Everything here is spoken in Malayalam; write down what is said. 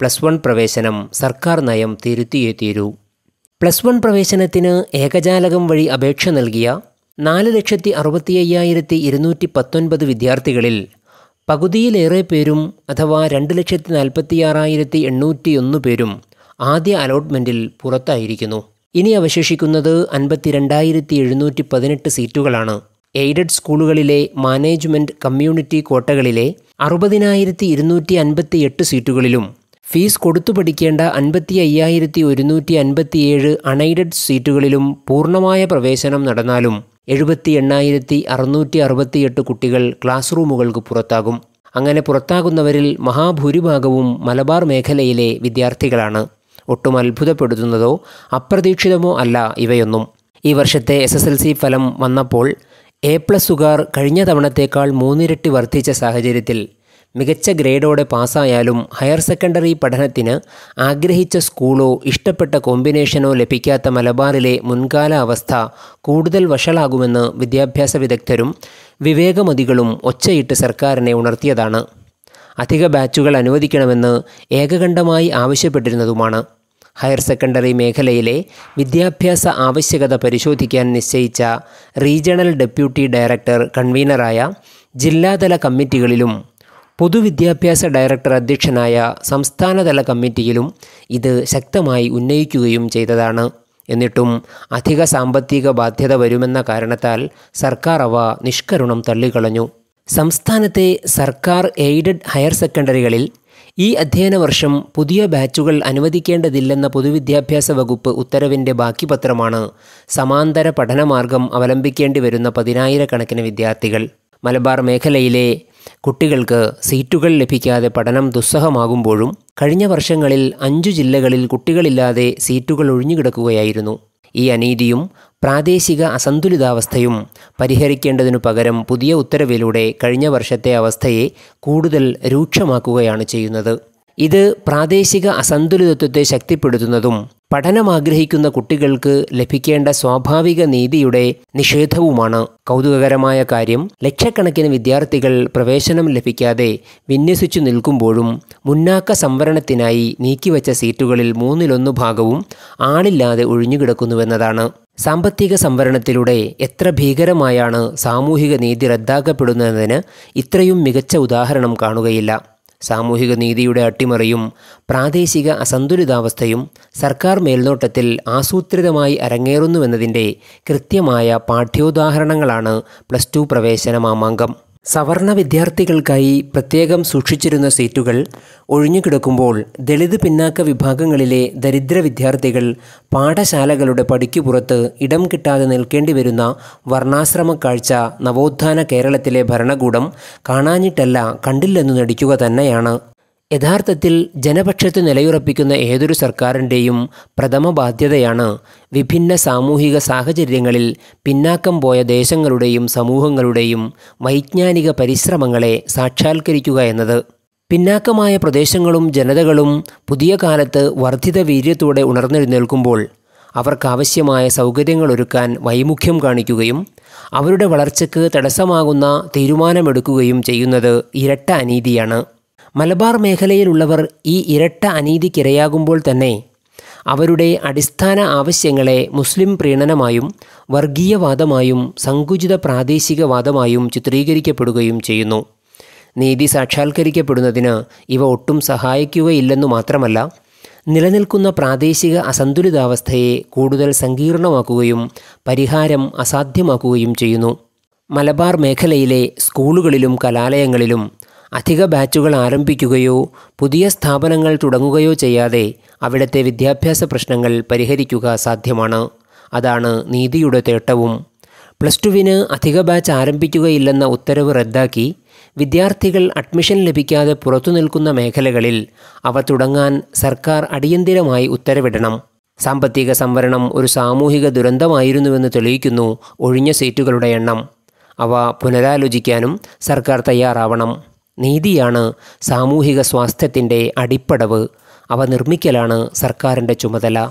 പ്ലസ് വൺ പ്രവേശനം സർക്കാർ നയം തിരുത്തിയേ തീരൂ പ്ലസ് വൺ പ്രവേശനത്തിന് ഏകജാലകം വഴി അപേക്ഷ നൽകിയ നാല് ലക്ഷത്തി അറുപത്തി അയ്യായിരത്തി ഇരുന്നൂറ്റി പത്തൊൻപത് വിദ്യാർത്ഥികളിൽ പകുതിയിലേറെ പേരും അഥവാ രണ്ട് ലക്ഷത്തി നാൽപ്പത്തിയാറായിരത്തി എണ്ണൂറ്റിയൊന്ന് പേരും ആദ്യ അലോട്ട്മെൻറ്റിൽ പുറത്തായിരിക്കുന്നു ഇനി അവശേഷിക്കുന്നത് അൻപത്തിരണ്ടായിരത്തി എഴുന്നൂറ്റി പതിനെട്ട് സീറ്റുകളാണ് എയ്ഡഡ് സ്കൂളുകളിലെ മാനേജ്മെൻറ്റ് കമ്മ്യൂണിറ്റി കോട്ടകളിലെ അറുപതിനായിരത്തി ഇരുന്നൂറ്റി അൻപത്തിയെട്ട് സീറ്റുകളിലും ഫീസ് കൊടുത്തു പഠിക്കേണ്ട അൻപത്തി അയ്യായിരത്തി ഒരുന്നൂറ്റി അൻപത്തിയേഴ് അണൈഡഡ് സീറ്റുകളിലും പൂർണ്ണമായ പ്രവേശനം നടന്നാലും എഴുപത്തി എണ്ണായിരത്തി അറുന്നൂറ്റി അറുപത്തിയെട്ട് കുട്ടികൾ ക്ലാസ് റൂമുകൾക്ക് പുറത്താകും അങ്ങനെ പുറത്താകുന്നവരിൽ മഹാഭൂരിഭാഗവും മലബാർ മേഖലയിലെ വിദ്യാർത്ഥികളാണ് ഒട്ടും അത്ഭുതപ്പെടുത്തുന്നതോ അപ്രതീക്ഷിതമോ അല്ല ഇവയൊന്നും ഈ വർഷത്തെ എസ് എസ് എൽ സി ഫലം വന്നപ്പോൾ എ പ്ലസുകാർ കഴിഞ്ഞ തവണത്തേക്കാൾ മൂന്നിരട്ടി വർദ്ധിച്ച സാഹചര്യത്തിൽ മികച്ച ഗ്രേഡോടെ പാസ്സായാലും ഹയർ സെക്കൻഡറി പഠനത്തിന് ആഗ്രഹിച്ച സ്കൂളോ ഇഷ്ടപ്പെട്ട കോമ്പിനേഷനോ ലഭിക്കാത്ത മലബാറിലെ മുൻകാല അവസ്ഥ കൂടുതൽ വഷളാകുമെന്ന് വിദ്യാഭ്യാസ വിദഗ്ധരും വിവേകമതികളും ഒച്ചയിട്ട് സർക്കാരിനെ ഉണർത്തിയതാണ് അധിക ബാച്ചുകൾ അനുവദിക്കണമെന്ന് ഏകകണ്ഠമായി ആവശ്യപ്പെട്ടിരുന്നതുമാണ് ഹയർ സെക്കൻഡറി മേഖലയിലെ വിദ്യാഭ്യാസ ആവശ്യകത പരിശോധിക്കാൻ നിശ്ചയിച്ച റീജിയണൽ ഡെപ്യൂട്ടി ഡയറക്ടർ കൺവീനറായ ജില്ലാതല കമ്മിറ്റികളിലും പൊതുവിദ്യാഭ്യാസ ഡയറക്ടർ അധ്യക്ഷനായ സംസ്ഥാനതല കമ്മിറ്റിയിലും ഇത് ശക്തമായി ഉന്നയിക്കുകയും ചെയ്തതാണ് എന്നിട്ടും അധിക സാമ്പത്തിക ബാധ്യത വരുമെന്ന കാരണത്താൽ സർക്കാർ അവ നിഷ്കരുണം തള്ളിക്കളഞ്ഞു സംസ്ഥാനത്തെ സർക്കാർ എയ്ഡഡ് ഹയർ സെക്കൻഡറികളിൽ ഈ അധ്യയന വർഷം പുതിയ ബാച്ചുകൾ അനുവദിക്കേണ്ടതില്ലെന്ന പൊതുവിദ്യാഭ്യാസ വകുപ്പ് ഉത്തരവിൻ്റെ ബാക്കി പത്രമാണ് സമാന്തര പഠനമാർഗം അവലംബിക്കേണ്ടി വരുന്ന പതിനായിരക്കണക്കിന് വിദ്യാർത്ഥികൾ മലബാർ മേഖലയിലെ കുട്ടികൾക്ക് സീറ്റുകൾ ലഭിക്കാതെ പഠനം ദുസ്സഹമാകുമ്പോഴും കഴിഞ്ഞ വർഷങ്ങളിൽ അഞ്ചു ജില്ലകളിൽ കുട്ടികളില്ലാതെ സീറ്റുകൾ ഒഴിഞ്ഞുകിടക്കുകയായിരുന്നു ഈ അനീതിയും പ്രാദേശിക അസന്തുലിതാവസ്ഥയും പരിഹരിക്കേണ്ടതിനു പകരം പുതിയ ഉത്തരവിലൂടെ കഴിഞ്ഞ വർഷത്തെ അവസ്ഥയെ കൂടുതൽ രൂക്ഷമാക്കുകയാണ് ചെയ്യുന്നത് ഇത് പ്രാദേശിക അസന്തുലിതത്വത്തെ ശക്തിപ്പെടുത്തുന്നതും പഠനം ആഗ്രഹിക്കുന്ന കുട്ടികൾക്ക് ലഭിക്കേണ്ട സ്വാഭാവിക നീതിയുടെ നിഷേധവുമാണ് കൗതുകകരമായ കാര്യം ലക്ഷക്കണക്കിന് വിദ്യാർത്ഥികൾ പ്രവേശനം ലഭിക്കാതെ വിന്യസിച്ചു നിൽക്കുമ്പോഴും മുന്നാക്ക സംവരണത്തിനായി നീക്കിവച്ച സീറ്റുകളിൽ മൂന്നിലൊന്നു ഭാഗവും ആളില്ലാതെ ഒഴിഞ്ഞുകിടക്കുന്നുവെന്നതാണ് സാമ്പത്തിക സംവരണത്തിലൂടെ എത്ര ഭീകരമായാണ് സാമൂഹിക നീതി റദ്ദാക്കപ്പെടുന്നതിന് ഇത്രയും മികച്ച ഉദാഹരണം കാണുകയില്ല സാമൂഹിക നീതിയുടെ അട്ടിമറിയും പ്രാദേശിക അസന്തുലിതാവസ്ഥയും സർക്കാർ മേൽനോട്ടത്തിൽ ആസൂത്രിതമായി അരങ്ങേറുന്നുവെന്നതിൻ്റെ കൃത്യമായ പാഠ്യോദാഹരണങ്ങളാണ് പ്ലസ് ടു പ്രവേശന മാമാങ്കം സവർണ വിദ്യാർത്ഥികൾക്കായി പ്രത്യേകം സൂക്ഷിച്ചിരുന്ന സീറ്റുകൾ ഒഴിഞ്ഞുകിടക്കുമ്പോൾ ദളിത് പിന്നാക്ക വിഭാഗങ്ങളിലെ ദരിദ്ര വിദ്യാർത്ഥികൾ പാഠശാലകളുടെ പടിക്കുപുറത്ത് ഇടം കിട്ടാതെ നിൽക്കേണ്ടി വരുന്ന വർണ്ണാശ്രമ കാഴ്ച നവോത്ഥാന കേരളത്തിലെ ഭരണകൂടം കാണാഞ്ഞിട്ടല്ല കണ്ടില്ലെന്നു നടിക്കുക തന്നെയാണ് യഥാർത്ഥത്തിൽ ജനപക്ഷത്ത് നിലയുറപ്പിക്കുന്ന ഏതൊരു സർക്കാരിൻ്റെയും പ്രഥമ ബാധ്യതയാണ് വിഭിന്ന സാമൂഹിക സാഹചര്യങ്ങളിൽ പിന്നാക്കം പോയ ദേശങ്ങളുടെയും സമൂഹങ്ങളുടെയും വൈജ്ഞാനിക പരിശ്രമങ്ങളെ സാക്ഷാത്കരിക്കുക എന്നത് പിന്നാക്കമായ പ്രദേശങ്ങളും ജനതകളും പുതിയ കാലത്ത് വർദ്ധിത വീര്യത്തോടെ ഉണർന്നെഴുന്നേൽക്കുമ്പോൾ അവർക്കാവശ്യമായ സൗകര്യങ്ങളൊരുക്കാൻ വൈമുഖ്യം കാണിക്കുകയും അവരുടെ വളർച്ചയ്ക്ക് തടസ്സമാകുന്ന തീരുമാനമെടുക്കുകയും ചെയ്യുന്നത് ഇരട്ട അനീതിയാണ് മലബാർ മേഖലയിലുള്ളവർ ഈ ഇരട്ട അനീതിക്കിരയാകുമ്പോൾ തന്നെ അവരുടെ അടിസ്ഥാന ആവശ്യങ്ങളെ മുസ്ലിം പ്രീണനമായും വർഗീയവാദമായും സങ്കുചിത പ്രാദേശികവാദമായും ചിത്രീകരിക്കപ്പെടുകയും ചെയ്യുന്നു നീതി സാക്ഷാത്കരിക്കപ്പെടുന്നതിന് ഇവ ഒട്ടും സഹായിക്കുകയില്ലെന്നു മാത്രമല്ല നിലനിൽക്കുന്ന പ്രാദേശിക അസന്തുലിതാവസ്ഥയെ കൂടുതൽ സങ്കീർണമാക്കുകയും പരിഹാരം അസാധ്യമാക്കുകയും ചെയ്യുന്നു മലബാർ മേഖലയിലെ സ്കൂളുകളിലും കലാലയങ്ങളിലും അധിക ബാച്ചുകൾ ആരംഭിക്കുകയോ പുതിയ സ്ഥാപനങ്ങൾ തുടങ്ങുകയോ ചെയ്യാതെ അവിടുത്തെ വിദ്യാഭ്യാസ പ്രശ്നങ്ങൾ പരിഹരിക്കുക സാധ്യമാണ് അതാണ് നീതിയുടെ തേട്ടവും പ്ലസ് ടുവിന് അധിക ബാച്ച് ആരംഭിക്കുകയില്ലെന്ന ഉത്തരവ് റദ്ദാക്കി വിദ്യാർത്ഥികൾ അഡ്മിഷൻ ലഭിക്കാതെ പുറത്തു നിൽക്കുന്ന മേഖലകളിൽ അവ തുടങ്ങാൻ സർക്കാർ അടിയന്തിരമായി ഉത്തരവിടണം സാമ്പത്തിക സംവരണം ഒരു സാമൂഹിക ദുരന്തമായിരുന്നുവെന്ന് തെളിയിക്കുന്നു ഒഴിഞ്ഞ സീറ്റുകളുടെ എണ്ണം അവ പുനരാലോചിക്കാനും സർക്കാർ തയ്യാറാവണം നീതിയാണ് സാമൂഹിക സ്വാസ്ഥ്യത്തിൻ്റെ അടിപ്പടവ് അവ നിർമ്മിക്കലാണ് സർക്കാരിൻ്റെ ചുമതല